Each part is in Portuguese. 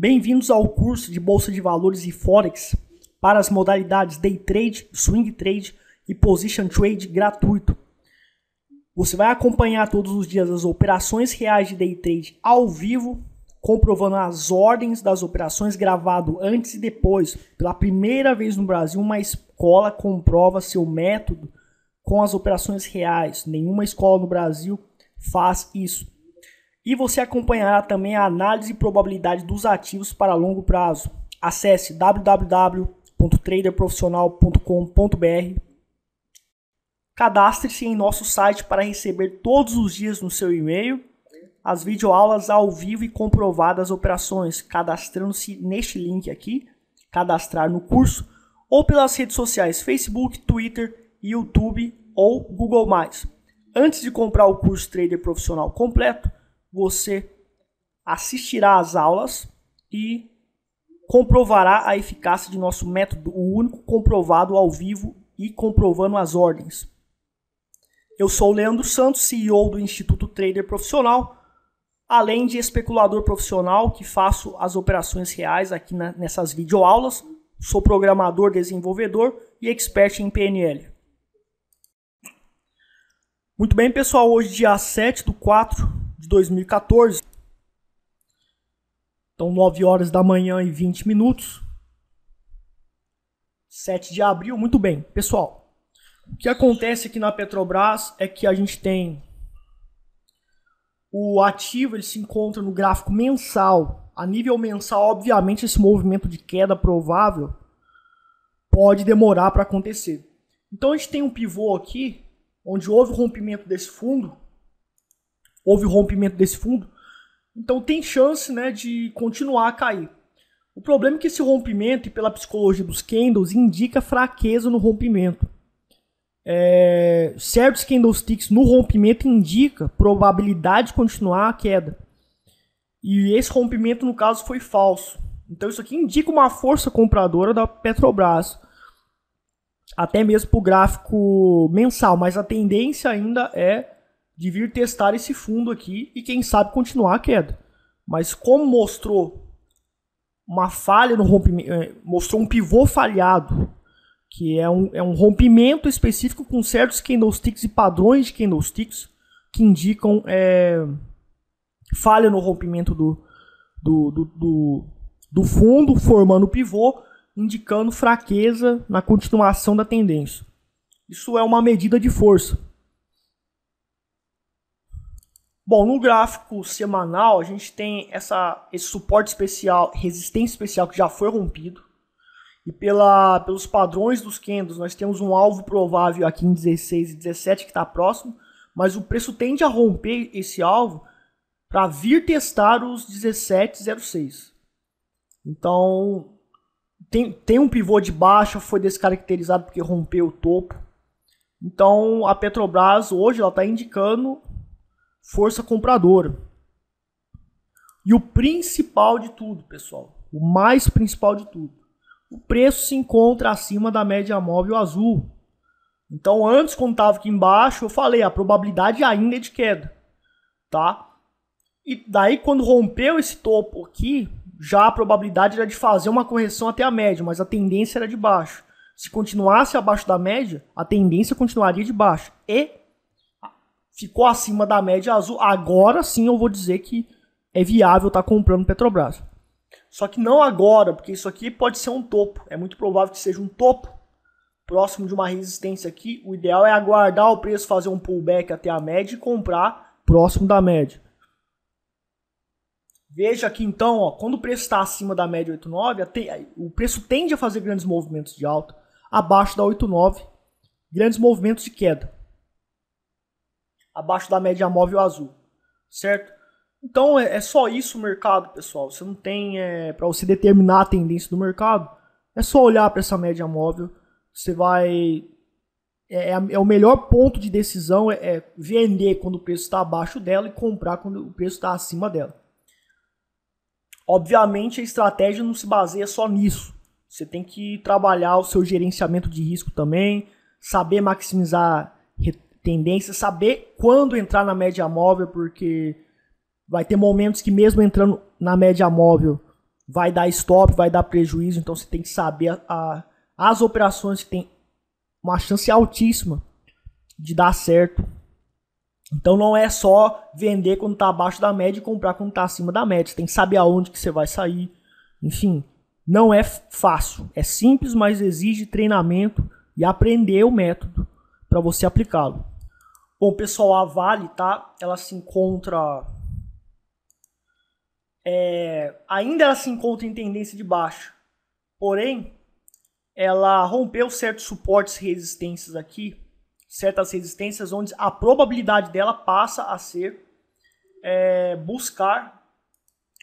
Bem-vindos ao curso de Bolsa de Valores e Forex para as modalidades Day Trade, Swing Trade e Position Trade gratuito. Você vai acompanhar todos os dias as operações reais de Day Trade ao vivo, comprovando as ordens das operações gravado antes e depois. Pela primeira vez no Brasil, uma escola comprova seu método com as operações reais. Nenhuma escola no Brasil faz isso. E você acompanhará também a análise e probabilidade dos ativos para longo prazo. Acesse www.traderprofissional.com.br. Cadastre-se em nosso site para receber todos os dias no seu e-mail as videoaulas ao vivo e comprovadas operações, cadastrando-se neste link aqui, cadastrar no curso, ou pelas redes sociais Facebook, Twitter, YouTube ou Google+. Antes de comprar o curso Trader Profissional completo, você assistirá às aulas e comprovará a eficácia de nosso método, o único comprovado ao vivo e comprovando as ordens. Eu sou o Leandro Santos, CEO do Instituto Trader Profissional, além de especulador profissional que faço as operações reais aqui na, nessas videoaulas. Sou programador, desenvolvedor e expert em PNL. Muito bem, pessoal, hoje dia 7 do 4 2014. Então, 9 horas da manhã e 20 minutos. 7 de abril, muito bem. Pessoal, o que acontece aqui na Petrobras é que a gente tem o ativo, ele se encontra no gráfico mensal. A nível mensal, obviamente, esse movimento de queda provável pode demorar para acontecer. Então a gente tem um pivô aqui, onde houve o rompimento desse fundo, houve o rompimento desse fundo. Então tem chance né, de continuar a cair. O problema é que esse rompimento, e pela psicologia dos candles, indica fraqueza no rompimento. É, certos candlesticks no rompimento indica probabilidade de continuar a queda. E esse rompimento, no caso, foi falso. Então isso aqui indica uma força compradora da Petrobras. Até mesmo para o gráfico mensal, mas a tendência ainda é de vir testar esse fundo aqui e quem sabe continuar a queda. Mas como mostrou uma falha no rompimento, eh, mostrou um pivô falhado, que é um, é um rompimento específico com certos candlesticks e padrões de candlesticks que indicam é, falha no rompimento do, do, do, do, do fundo, formando pivô, indicando fraqueza na continuação da tendência. Isso é uma medida de força Bom, no gráfico semanal a gente tem essa, esse suporte especial, resistência especial que já foi rompido. E pela, pelos padrões dos candles, nós temos um alvo provável aqui em 16 e 17 que está próximo, mas o preço tende a romper esse alvo para vir testar os 17,06. Então, tem, tem um pivô de baixa, foi descaracterizado porque rompeu o topo. Então, a Petrobras hoje ela está indicando força compradora. E o principal de tudo, pessoal, o mais principal de tudo, o preço se encontra acima da média móvel azul. Então, antes, quando estava aqui embaixo, eu falei, a probabilidade ainda é de queda, tá? E daí, quando rompeu esse topo aqui, já a probabilidade era de fazer uma correção até a média, mas a tendência era de baixo. Se continuasse abaixo da média, a tendência continuaria de baixo. E ficou acima da média azul, agora sim eu vou dizer que é viável estar tá comprando Petrobras. Só que não agora, porque isso aqui pode ser um topo. É muito provável que seja um topo próximo de uma resistência aqui. O ideal é aguardar o preço, fazer um pullback até a média e comprar próximo da média. Veja aqui então, ó, quando o preço está acima da média 8,9, o preço tende a fazer grandes movimentos de alta. Abaixo da 8,9, grandes movimentos de queda abaixo da média móvel azul, certo? Então é, é só isso o mercado, pessoal. Você não tem é, para você determinar a tendência do mercado, é só olhar para essa média móvel. Você vai é, é, é o melhor ponto de decisão é, é vender quando o preço está abaixo dela e comprar quando o preço está acima dela. Obviamente a estratégia não se baseia só nisso. Você tem que trabalhar o seu gerenciamento de risco também, saber maximizar tendência, saber quando entrar na média móvel, porque vai ter momentos que mesmo entrando na média móvel vai dar stop, vai dar prejuízo, então você tem que saber a, a, as operações que tem uma chance altíssima de dar certo. Então não é só vender quando está abaixo da média e comprar quando está acima da média. Você tem que saber aonde que você vai sair. Enfim, não é fácil. É simples, mas exige treinamento e aprender o método para você aplicá-lo. Bom, pessoal, a Vale, tá? Ela se encontra. É, ainda ela se encontra em tendência de baixa. Porém, ela rompeu certos suportes e resistências aqui, certas resistências, onde a probabilidade dela passa a ser é, buscar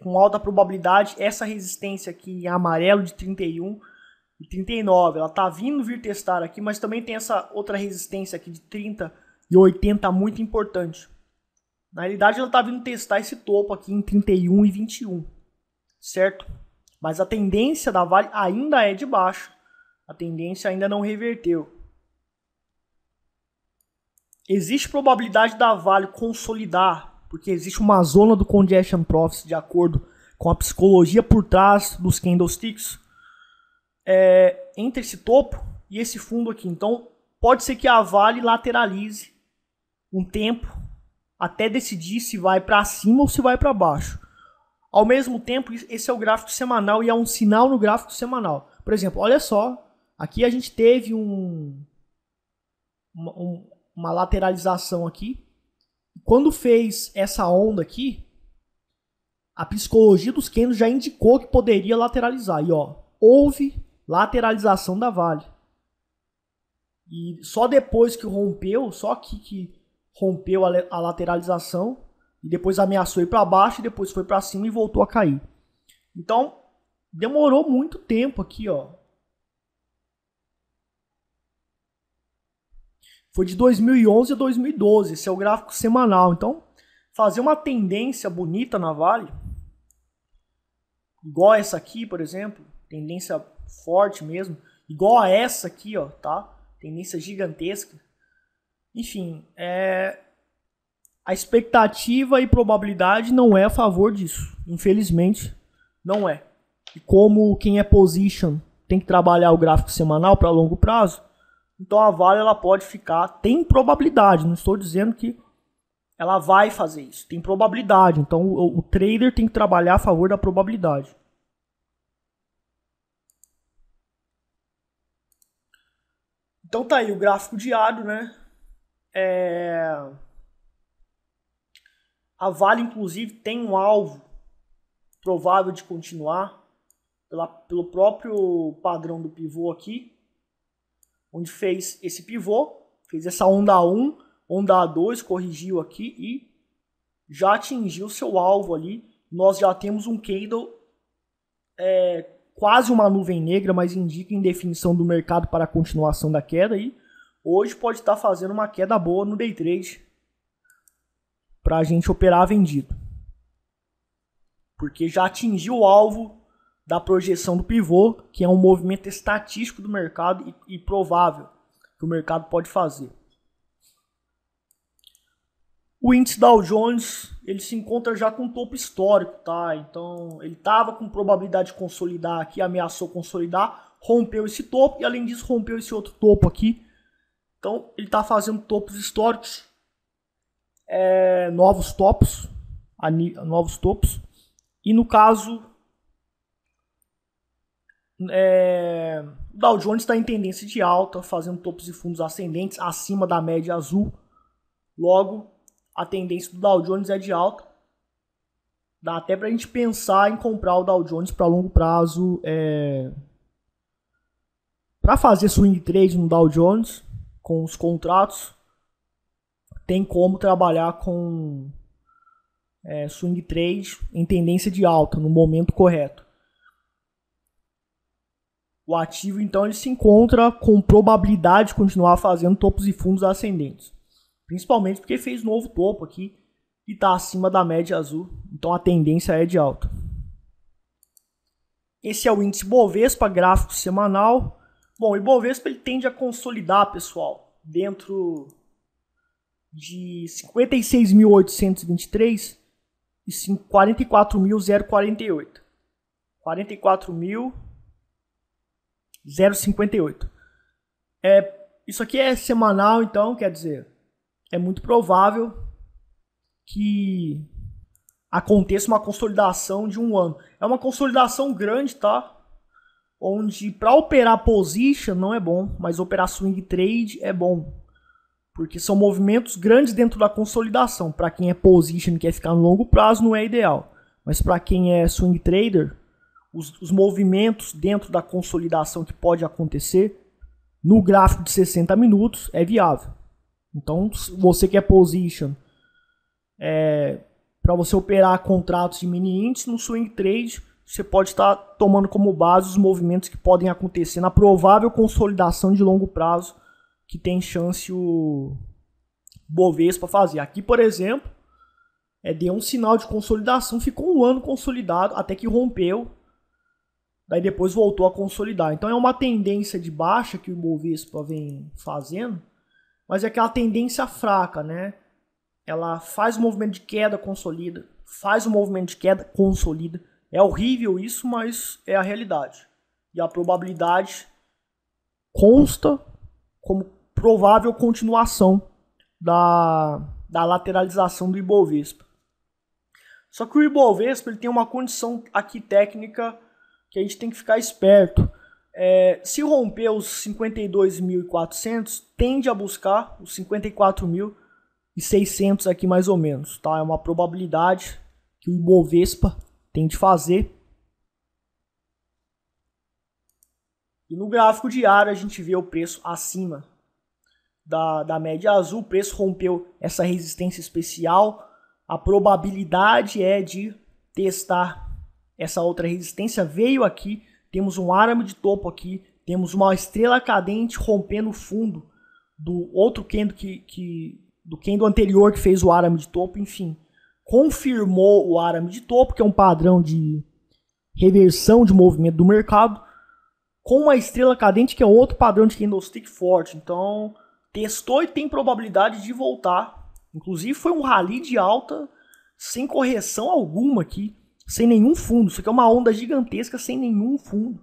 com alta probabilidade essa resistência aqui em amarelo de 31 e 39. Ela tá vindo vir testar aqui, mas também tem essa outra resistência aqui de 30 e 80 muito importante. Na realidade, ela tá vindo testar esse topo aqui em 31 e 21, certo? Mas a tendência da Vale ainda é de baixo. A tendência ainda não reverteu. Existe probabilidade da Vale consolidar, porque existe uma zona do congestion profits de acordo com a psicologia por trás dos candlesticks é, entre esse topo e esse fundo aqui. Então, pode ser que a Vale lateralize um tempo até decidir se vai para cima ou se vai para baixo. Ao mesmo tempo, esse é o gráfico semanal e é um sinal no gráfico semanal. Por exemplo, olha só, aqui a gente teve um, uma, um, uma lateralização aqui. Quando fez essa onda aqui, a psicologia dos Kenos já indicou que poderia lateralizar. E ó, houve lateralização da Vale. E só depois que rompeu, só que, que rompeu a, a lateralização, e depois ameaçou ir para baixo, e depois foi para cima e voltou a cair. Então, demorou muito tempo aqui, ó. Foi de 2011 a 2012, esse é o gráfico semanal. Então, fazer uma tendência bonita na Vale, igual essa aqui, por exemplo, tendência forte mesmo, igual a essa aqui, ó, tá? Tendência gigantesca. Enfim, é... a expectativa e probabilidade não é a favor disso. Infelizmente, não é. E como quem é position tem que trabalhar o gráfico semanal para longo prazo, então a Vale ela pode ficar, tem probabilidade, não estou dizendo que ela vai fazer isso, tem probabilidade. Então o, o trader tem que trabalhar a favor da probabilidade. Então tá aí o gráfico diário, né? É... A Vale, inclusive, tem um alvo provável de continuar pela, pelo próprio padrão do pivô aqui, onde fez esse pivô, fez essa onda A1, onda A2, corrigiu aqui e já atingiu seu alvo ali. Nós já temos um candle é, quase uma nuvem negra, mas indica indefinição do mercado para a continuação da queda. E hoje pode estar fazendo uma queda boa no day trade para a gente operar vendido. Porque já atingiu o alvo da projeção do pivô, que é um movimento estatístico do mercado e, e provável que o mercado pode fazer. O índice Dow Jones ele se encontra já com topo histórico, tá? Então ele estava com probabilidade de consolidar aqui, ameaçou consolidar, rompeu esse topo e além disso rompeu esse outro topo aqui. Então ele está fazendo topos históricos, é, novos topos, novos topos. E no caso, é, o Dow Jones está em tendência de alta, fazendo topos e fundos ascendentes acima da média azul. Logo, a tendência do Dow Jones é de alta. Dá até para a gente pensar em comprar o Dow Jones para longo prazo. É... Para fazer swing trade no Dow Jones, com os contratos, tem como trabalhar com é, swing trade em tendência de alta, no momento correto. O ativo, então, ele se encontra com probabilidade de continuar fazendo topos e fundos ascendentes. Principalmente porque fez novo topo aqui e está acima da média azul, então a tendência é de alta. Esse é o índice Bovespa, gráfico semanal. Bom, o Ibovespa ele tende a consolidar, pessoal, dentro de 56.823 e 44.048. 44.058. É, isso aqui é semanal, então, quer dizer, é muito provável que aconteça uma consolidação de um ano. É uma consolidação grande, tá? Onde para operar position não é bom, mas operar swing trade é bom. Porque são movimentos grandes dentro da consolidação. Para quem é position e quer ficar no longo prazo, não é ideal. Mas para quem é swing trader, os, os movimentos dentro da consolidação que pode acontecer no gráfico de 60 minutos é viável. Então, você que é position, é, para você operar contratos de mini índice no swing trade, você pode estar tá tomando como base os movimentos que podem acontecer na provável consolidação de longo prazo que tem chance o Bovespa fazer. Aqui, por exemplo, é, deu um sinal de consolidação, ficou um ano consolidado até que rompeu, daí depois voltou a consolidar. Então é uma tendência de baixa que o Bovespa vem fazendo mas é aquela tendência fraca, né? Ela faz o movimento de queda, consolida, faz o movimento de queda, consolida. É horrível isso, mas é a realidade. E a probabilidade consta como provável continuação da, da lateralização do Ibovespa. Só que o Ibovespa ele tem uma condição aqui técnica que a gente tem que ficar esperto. É, se romper os 52.400, tende a buscar os 54.600 aqui mais ou menos, tá? É uma probabilidade que o Ibovespa tem de fazer. E no gráfico diário a gente vê o preço acima da, da média azul, o preço rompeu essa resistência especial, a probabilidade é de testar essa outra resistência, veio aqui temos um arame de topo aqui, temos uma estrela cadente rompendo o fundo do outro Kendo que, que do Kendo anterior que fez o arame de topo, enfim. Confirmou o arame de topo, que é um padrão de reversão de movimento do mercado, com uma estrela cadente que é outro padrão de candlestick forte. Então, testou e tem probabilidade de voltar. Inclusive foi um rally de alta sem correção alguma aqui sem nenhum fundo. Isso aqui é uma onda gigantesca sem nenhum fundo.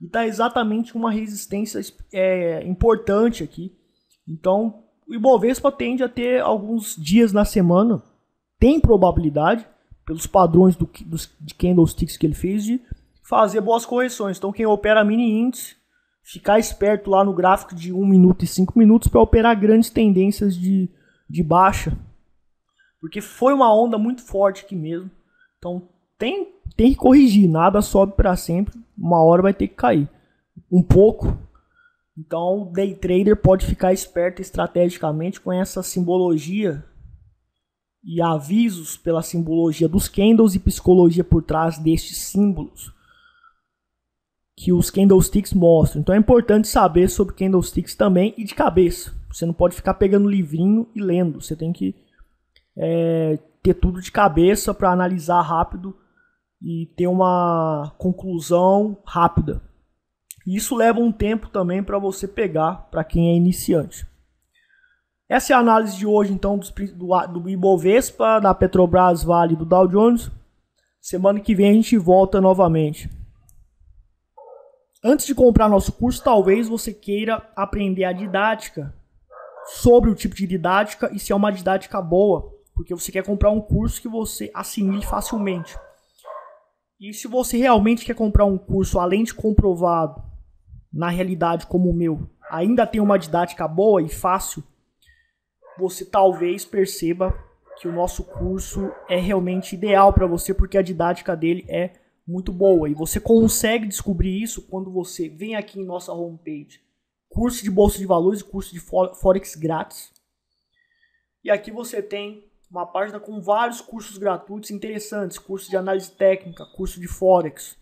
E está exatamente uma resistência é, importante aqui. Então, o Ibovespa tende a ter alguns dias na semana, tem probabilidade, pelos padrões do, dos, de candlesticks que ele fez, de fazer boas correções. Então, quem opera mini índice, ficar esperto lá no gráfico de 1 minuto e 5 minutos para operar grandes tendências de, de baixa. Porque foi uma onda muito forte aqui mesmo. Então, tem, tem que corrigir. Nada sobe para sempre, uma hora vai ter que cair. Um pouco. Então, o day trader pode ficar esperto estrategicamente com essa simbologia e avisos pela simbologia dos candles e psicologia por trás destes símbolos que os candlesticks mostram. Então é importante saber sobre candlesticks também e de cabeça. Você não pode ficar pegando livrinho e lendo. Você tem que é, ter tudo de cabeça para analisar rápido e ter uma conclusão rápida. Isso leva um tempo também para você pegar para quem é iniciante. Essa é a análise de hoje então do, do Ibovespa, da Petrobras, Vale do Dow Jones. Semana que vem a gente volta novamente. Antes de comprar nosso curso, talvez você queira aprender a didática, sobre o tipo de didática e se é uma didática boa, porque você quer comprar um curso que você assimile facilmente. E se você realmente quer comprar um curso, além de comprovado, na realidade como o meu, ainda tem uma didática boa e fácil, você talvez perceba que o nosso curso é realmente ideal para você, porque a didática dele é muito boa. E você consegue descobrir isso quando você vem aqui em nossa homepage. Curso de Bolsa de Valores e curso de Forex grátis. E aqui você tem uma página com vários cursos gratuitos interessantes, curso de análise técnica, curso de forex,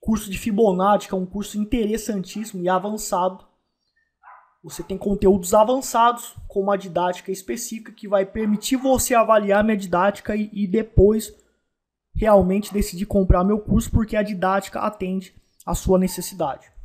curso de Fibonacci, que é um curso interessantíssimo e avançado. Você tem conteúdos avançados com uma didática específica que vai permitir você avaliar minha didática e, e depois realmente decidir comprar meu curso porque a didática atende à sua necessidade.